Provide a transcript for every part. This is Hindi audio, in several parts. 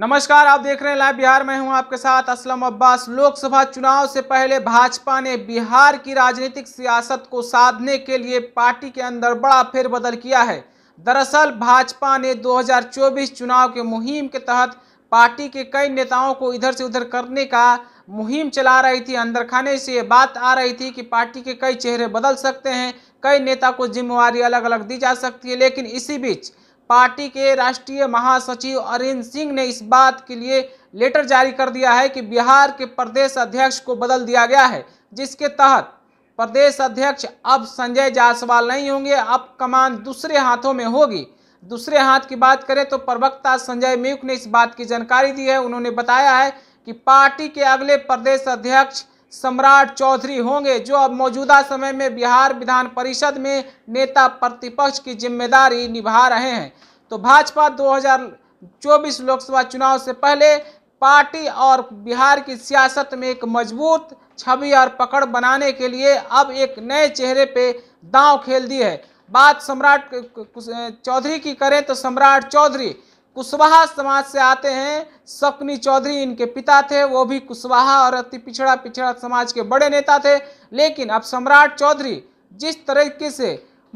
नमस्कार आप देख रहे हैं लाइव बिहार में हूं आपके साथ असलम अब्बास लोकसभा चुनाव से पहले भाजपा ने बिहार की राजनीतिक सियासत को साधने के लिए पार्टी के अंदर बड़ा फेरबदल किया है दरअसल भाजपा ने 2024 चुनाव के मुहिम के तहत पार्टी के कई नेताओं को इधर से उधर करने का मुहिम चला रही थी अंदर खाने से ये बात आ रही थी कि पार्टी के कई चेहरे बदल सकते हैं कई नेता को जिम्मेवारी अलग अलग दी जा सकती है लेकिन इसी बीच पार्टी के राष्ट्रीय महासचिव अरिंद सिंह ने इस बात के लिए लेटर जारी कर दिया है कि बिहार के प्रदेश अध्यक्ष को बदल दिया गया है जिसके तहत प्रदेश अध्यक्ष अब संजय जायसवाल नहीं होंगे अब कमान दूसरे हाथों में होगी दूसरे हाथ की बात करें तो प्रवक्ता संजय मयूख ने इस बात की जानकारी दी है उन्होंने बताया है कि पार्टी के अगले प्रदेश अध्यक्ष सम्राट चौधरी होंगे जो अब मौजूदा समय में बिहार विधान परिषद में नेता प्रतिपक्ष की जिम्मेदारी निभा रहे हैं तो भाजपा 2024 लोकसभा चुनाव से पहले पार्टी और बिहार की सियासत में एक मजबूत छवि और पकड़ बनाने के लिए अब एक नए चेहरे पे दांव खेल दी है बात सम्राट चौधरी की करें तो सम्राट चौधरी कुशवाहा समाज से आते हैं सपनी चौधरी इनके पिता थे वो भी कुशवाहा और अति पिछड़ा पिछड़ा समाज के बड़े नेता थे लेकिन अब सम्राट चौधरी जिस तरीके से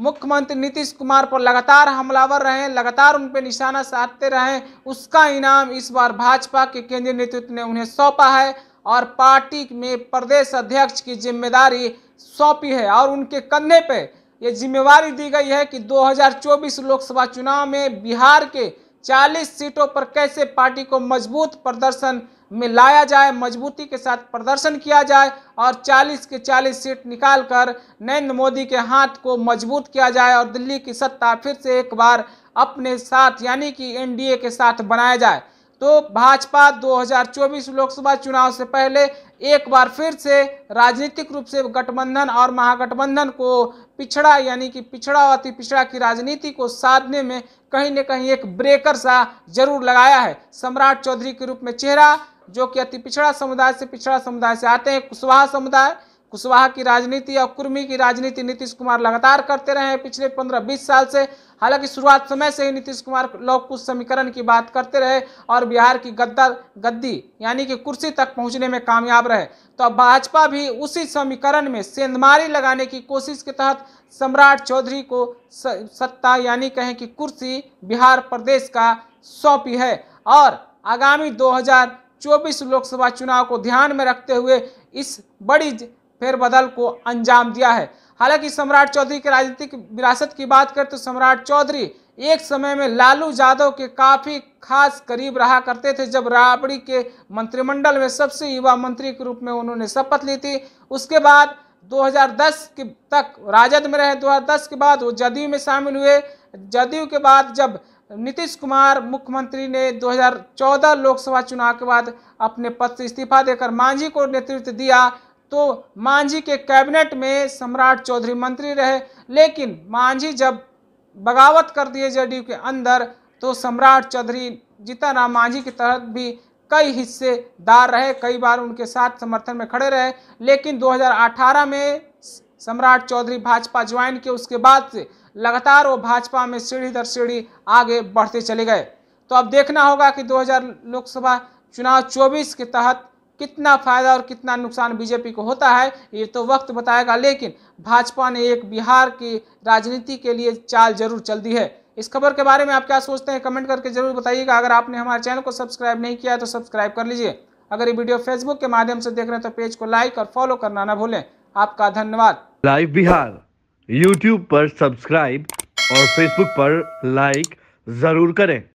मुख्यमंत्री नीतीश कुमार पर लगातार हमलावर रहे लगातार उन पर निशाना साधते रहे उसका इनाम इस बार भाजपा के केंद्रीय नेतृत्व ने उन्हें सौंपा है और पार्टी में प्रदेश अध्यक्ष की जिम्मेदारी सौंपी है और उनके कंधे पर ये जिम्मेवारी दी गई है कि 2024 लोकसभा चुनाव में बिहार के 40 सीटों पर कैसे पार्टी को मजबूत प्रदर्शन में लाया जाए मजबूती के साथ प्रदर्शन किया जाए और 40 के 40 सीट निकालकर नरेंद्र मोदी के हाथ को मजबूत किया जाए और दिल्ली की सत्ता फिर से एक बार अपने साथ यानी कि एनडीए के साथ बनाया जाए तो भाजपा 2024 लोकसभा चुनाव से पहले एक बार फिर से राजनीतिक रूप से गठबंधन और महागठबंधन को पिछड़ा यानी कि पिछड़ा और अति पिछड़ा की राजनीति को साधने में कहीं न कहीं एक ब्रेकर सा जरूर लगाया है सम्राट चौधरी के रूप में चेहरा जो कि अति पिछड़ा समुदाय से पिछड़ा समुदाय से आते हैं कुशवाहा समुदाय कुशवाहा की राजनीति और कुर्मी की राजनीति नीतीश कुमार लगातार करते रहे हैं पिछले पंद्रह बीस साल से हालांकि शुरुआत समय से ही नीतीश कुमार लोग कुछ समीकरण की बात करते रहे और बिहार की गद्दा गद्दी यानी कि कुर्सी तक पहुंचने में कामयाब रहे तो अब भाजपा भी उसी समीकरण में सेंधमारी लगाने की कोशिश के तहत सम्राट चौधरी को सत्ता यानी कहें कि कुर्सी बिहार प्रदेश का सौंपी है और आगामी दो लोकसभा चुनाव को ध्यान में रखते हुए इस बड़ी फेरबदल को अंजाम दिया है हालांकि सम्राट चौधरी के राजनीतिक विरासत की बात करें तो सम्राट चौधरी एक समय में लालू यादव के काफ़ी खास करीब रहा करते थे जब राबड़ी के मंत्रिमंडल में सबसे युवा मंत्री के रूप में उन्होंने शपथ ली थी उसके बाद 2010 के तक राजद में रहे 2010 के बाद वो जदयू में शामिल हुए जदयू के बाद जब नीतीश कुमार मुख्यमंत्री ने 2014 लोकसभा चुनाव के बाद अपने पद से इस्तीफा देकर मांझी को नेतृत्व दिया तो मांझी के कैबिनेट में सम्राट चौधरी मंत्री रहे लेकिन मांझी जब बगावत कर दिए जेडीयू के अंदर तो सम्राट चौधरी राम मांझी के तहत भी कई हिस्सेदार रहे कई बार उनके साथ समर्थन में खड़े रहे लेकिन 2018 में सम्राट चौधरी भाजपा ज्वाइन किए उसके बाद से लगातार वो भाजपा में सीढ़ी दर सीढ़ी आगे बढ़ते चले गए तो अब देखना होगा कि 2000 लोकसभा चुनाव 24 के तहत कितना फ़ायदा और कितना नुकसान बीजेपी को होता है ये तो वक्त बताएगा लेकिन भाजपा ने एक बिहार की राजनीति के लिए चाल जरूर चल दी है इस खबर के बारे में आप क्या सोचते हैं कमेंट करके जरूर बताइएगा अगर आपने हमारे चैनल को सब्सक्राइब नहीं किया तो सब्सक्राइब कर लीजिए अगर ये वीडियो फेसबुक के माध्यम से देख रहे हैं तो पेज को लाइक और फॉलो करना ना भूलें आपका धन्यवाद लाइव बिहार यूट्यूब पर सब्सक्राइब और फेसबुक पर लाइक जरूर करें